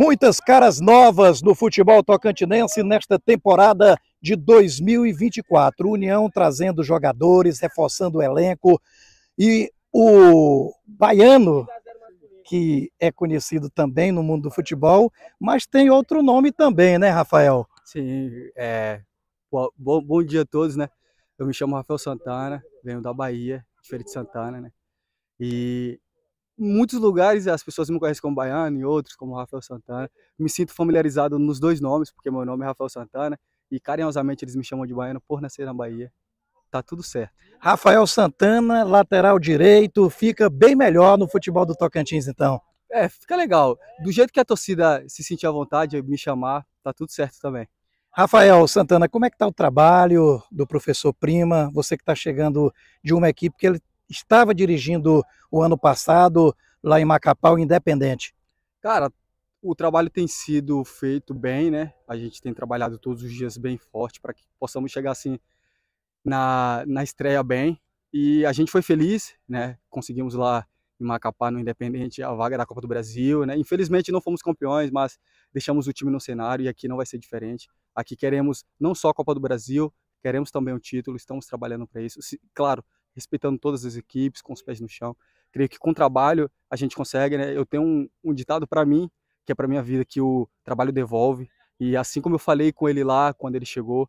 Muitas caras novas no futebol tocantinense nesta temporada de 2024. União trazendo jogadores, reforçando o elenco e o baiano que é conhecido também no mundo do futebol, mas tem outro nome também, né, Rafael? Sim, é... bom, bom dia a todos, né? Eu me chamo Rafael Santana, venho da Bahia, de Feira de Santana, né? E muitos lugares as pessoas me conhecem como baiano e outros como Rafael Santana. Me sinto familiarizado nos dois nomes, porque meu nome é Rafael Santana e carinhosamente eles me chamam de baiano por nascer na Bahia. Tá tudo certo. Rafael Santana, lateral direito, fica bem melhor no futebol do Tocantins então. É, fica legal. Do jeito que a torcida se sentir à vontade me chamar, tá tudo certo também. Rafael Santana, como é que está o trabalho do professor Prima? Você que está chegando de uma equipe que ele estava dirigindo o ano passado lá em Macapá, o Independente? Cara, o trabalho tem sido feito bem, né? A gente tem trabalhado todos os dias bem forte para que possamos chegar assim na, na estreia bem. E a gente foi feliz, né? Conseguimos lá em Macapá, no Independente, a vaga da Copa do Brasil, né? Infelizmente não fomos campeões, mas deixamos o time no cenário e aqui não vai ser diferente. Aqui queremos não só a Copa do Brasil, queremos também o um título, estamos trabalhando para isso. Se, claro, respeitando todas as equipes, com os pés no chão. Creio que com trabalho a gente consegue, né? Eu tenho um, um ditado para mim, que é para minha vida, que o trabalho devolve. E assim como eu falei com ele lá, quando ele chegou,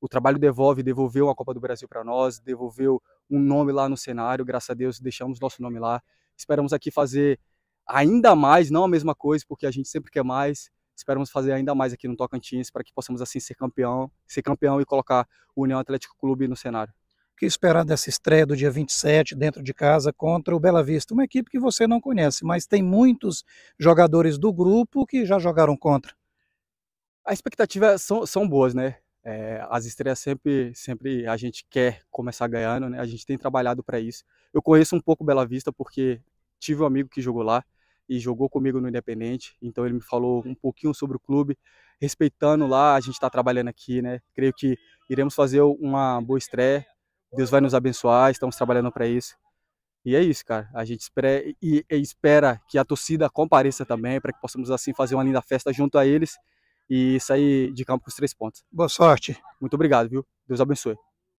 o trabalho devolve, devolveu a Copa do Brasil para nós, devolveu um nome lá no cenário, graças a Deus deixamos nosso nome lá. Esperamos aqui fazer ainda mais, não a mesma coisa, porque a gente sempre quer mais. Esperamos fazer ainda mais aqui no Tocantins para que possamos assim ser campeão, ser campeão e colocar o União Atlético Clube no cenário que esperar dessa estreia do dia 27 dentro de casa contra o Bela Vista? Uma equipe que você não conhece, mas tem muitos jogadores do grupo que já jogaram contra. As expectativas são, são boas, né? É, as estreias sempre, sempre a gente quer começar ganhando, né? A gente tem trabalhado para isso. Eu conheço um pouco Bela Vista porque tive um amigo que jogou lá e jogou comigo no Independente, então ele me falou um pouquinho sobre o clube, respeitando lá, a gente está trabalhando aqui, né? Creio que iremos fazer uma boa estreia, Deus vai nos abençoar, estamos trabalhando para isso. E é isso, cara. A gente espera, e, e espera que a torcida compareça também, para que possamos assim fazer uma linda festa junto a eles e sair de campo com os três pontos. Boa sorte. Muito obrigado, viu? Deus abençoe.